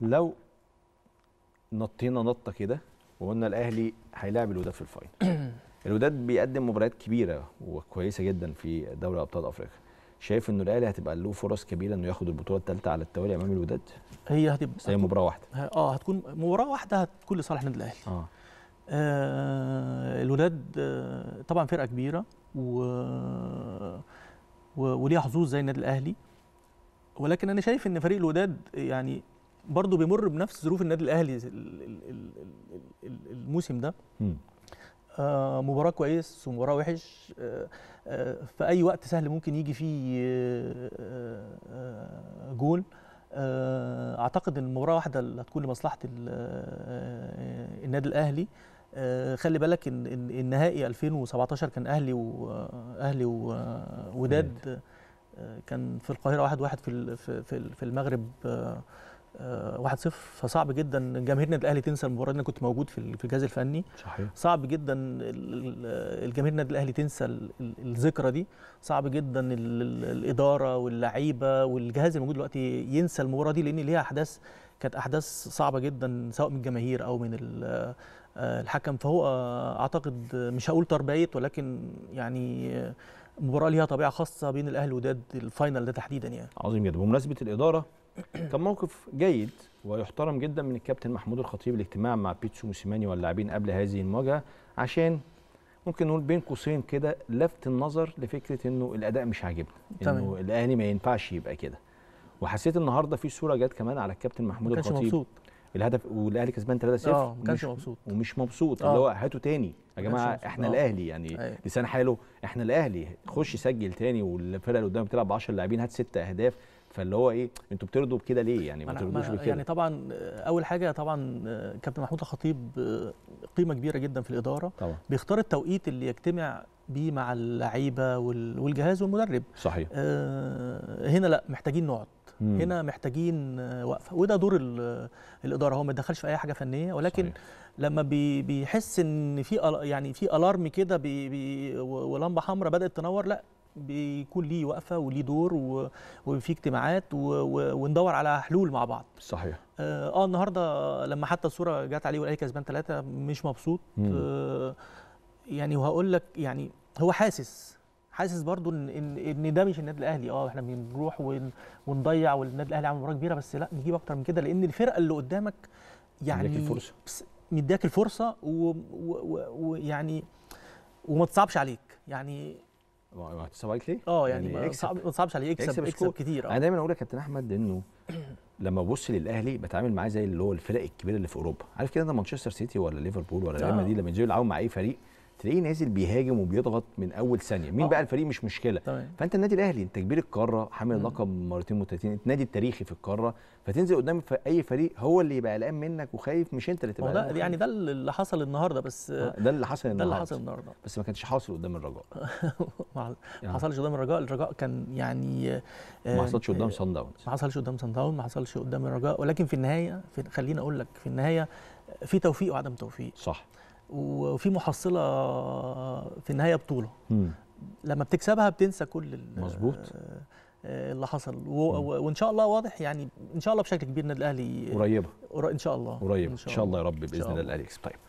لو نطينا نطه كده وقلنا الاهلي هيلاعب الوداد في الفاينل الوداد بيقدم مباريات كبيره وكويسه جدا في دوري ابطال افريقيا شايف انه الاهلي هتبقى له فرص كبيره انه ياخد البطوله الثالثه على التوالي امام الوداد هي هتبقى هي مباراه واحده اه هتكون مباراه واحده هتكون لصالح النادي الاهلي آه. آه الوداد آه طبعا فرقه كبيره و... و... وليها حظوظ زي النادي الاهلي ولكن انا شايف ان فريق الوداد يعني برضه بيمر بنفس ظروف النادي الاهلي الموسم ده آه مباراه كويس ومباراه وحش آه آه في اي وقت سهل ممكن يجي فيه آه، آه، جول آه، اعتقد ان المباراه واحده اللي هتكون لمصلحه النادي الاهلي خلي بالك ان النهائي 2017 كان اهلي واهلي وداد كان في القاهره 1-1 واحد واحد في في المغرب 1 آه، 0 فصعب جدا جماهيرنا الاهلي تنسى المباراه دي انا كنت موجود في الجهاز الفني صحيح. صعب جدا الجماهير النادي الاهلي تنسى الذكرى دي صعب جدا الاداره واللعيبه والجهاز الموجود دلوقتي ينسى المباراه دي لان ليها احداث كانت احداث صعبه جدا سواء من الجماهير او من آه، الحكم فهو اعتقد مش هقول تربيت ولكن يعني مباراه ليها طبيعه خاصه بين الاهلي وداد الفاينل ده تحديدا يعني عظيم جدا بمناسبه الاداره كان موقف جيد ويحترم جدا من الكابتن محمود الخطيب الاجتماع مع بيتسو موسيماني واللاعبين قبل هذه المواجهه عشان ممكن نقول بين قوسين كده لفت النظر لفكره انه الاداء مش عاجبنا انه الاهلي ما ينفعش يبقى كده وحسيت النهارده في صوره جت كمان على الكابتن محمود الخطيب مبسوط الهدف والاهلي كسبان 3-0 اه ما كانش مبسوط ومش مبسوط آه. اللي هو هاتوا تاني يا جماعه احنا أوه. الاهلي يعني أيه. لسان حاله احنا الاهلي خش سجل تاني والفرقه اللي قدامك بتلعب ب 10 لاعبين هات ست اهداف فاللي هو ايه انتوا بترضوا بكده ليه يعني ما ترضوش بكده يعني طبعا اول حاجه طبعا آه، كابتن محمود الخطيب آه، قيمه كبيره جدا في الاداره طبعا. بيختار التوقيت اللي يجتمع بيه مع اللعيبه والجهاز والمدرب صحيح آه هنا لا محتاجين نقعد مم. هنا محتاجين آه، وقفه وده دور الاداره هو ما دخلش في اي حاجه فنيه ولكن صحيح. لما بي بيحس ان في يعني في الارم كده ولمبه حمراء بدات تنور لا بيكون ليه وقفه وليه دور وفي اجتماعات وندور على حلول مع بعض صحيح اه, آه، النهارده لما حتى الصوره جت عليه والاهلي كسبان ثلاثه مش مبسوط آه يعني وهقول لك يعني هو حاسس حاسس برضو ان ان ده مش النادي الاهلي اه احنا بنروح ونضيع والنادي الاهلي عمل مباراه كبيره بس لا نجيب اكتر من كده لان الفرقه اللي قدامك يعني مديك الفرصه مديك الفرصه ويعني وما تصعبش عليك يعني ما ليه؟ اه يعني, يعني ما صعبش عليه يكسب يكسب, يكسب كتير آه. انا دايما اقول يا كابتن احمد انه لما ببص للاهلي بتعامل معاه زي اللي هو الفرق الكبيره اللي في اوروبا عارف كده انت مانشستر سيتي ولا ليفربول ولا ريال آه. مدريد لما تيجي يلعبوا مع اي فريق تلاقيه نازل بيهاجم وبيضغط من اول ثانيه مين آه. بقى الفريق مش مشكله طبعا. فانت النادي الاهلي انت كبير القاره حامل لقب مرتين متتاليين النادي التاريخي في القاره فتنزل قدام اي فريق هو اللي يبقى قلقان منك وخايف مش انت اللي تبقى لا يعني ده اللي حصل النهارده بس آه، ده اللي حصل النهارده ده اللي حصل النهارده بس ما كانش حاصل قدام الرجاء ما آه. حصلش قدام الرجاء الرجاء كان يعني ما حصلش قدام صن داونز ما حصلش قدام صن داونز ما حصلش قدام الرجاء ولكن في النهايه في خليني اقول لك في النهايه في توفيق وعدم توفيق صح وفي محصله في النهايه بطوله م. لما بتكسبها بتنسى كل مظبوط آه، اللي حصل و... وان شاء الله واضح يعني ان شاء الله بشكل كبير النادي الاهلي قريبه ان شاء الله قريبه ان شاء الله, إن شاء الله يا رب باذن الله الاهلي يكسب طيب